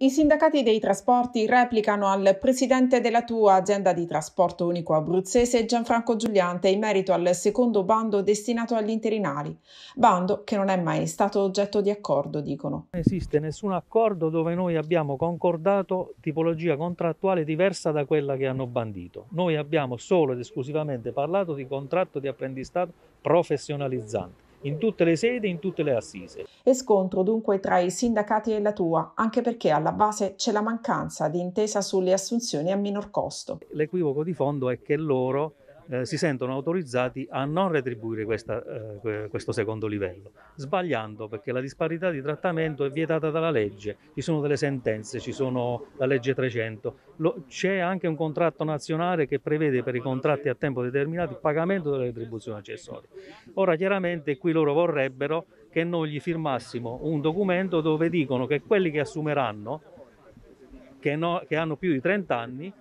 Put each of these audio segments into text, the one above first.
I sindacati dei trasporti replicano al presidente della tua azienda di trasporto unico abruzzese Gianfranco Giuliante in merito al secondo bando destinato agli interinali. Bando che non è mai stato oggetto di accordo, dicono. Non esiste nessun accordo dove noi abbiamo concordato tipologia contrattuale diversa da quella che hanno bandito. Noi abbiamo solo ed esclusivamente parlato di contratto di apprendistato professionalizzante in tutte le sedi, in tutte le assise. E scontro dunque tra i sindacati e la tua, anche perché alla base c'è la mancanza di intesa sulle assunzioni a minor costo. L'equivoco di fondo è che loro eh, si sentono autorizzati a non retribuire questa, eh, questo secondo livello, sbagliando perché la disparità di trattamento è vietata dalla legge, ci sono delle sentenze, ci sono la legge 300, c'è anche un contratto nazionale che prevede per i contratti a tempo determinato il pagamento delle retribuzioni accessorie. Ora chiaramente qui loro vorrebbero che noi gli firmassimo un documento dove dicono che quelli che assumeranno, che, no, che hanno più di 30 anni,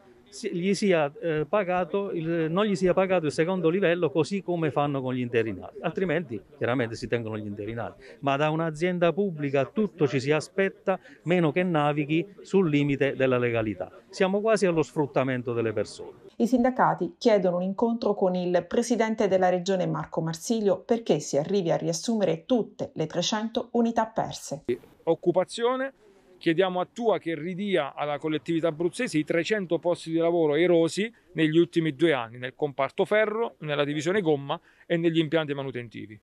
gli sia, eh, pagato il, non gli sia pagato il secondo livello così come fanno con gli interinali, altrimenti chiaramente si tengono gli interinali. Ma da un'azienda pubblica tutto ci si aspetta meno che navighi sul limite della legalità. Siamo quasi allo sfruttamento delle persone. I sindacati chiedono un incontro con il presidente della regione Marco Marsilio perché si arrivi a riassumere tutte le 300 unità perse. Occupazione Chiediamo a Tua che ridia alla collettività abruzzese i 300 posti di lavoro erosi negli ultimi due anni nel comparto ferro, nella divisione gomma e negli impianti manutentivi.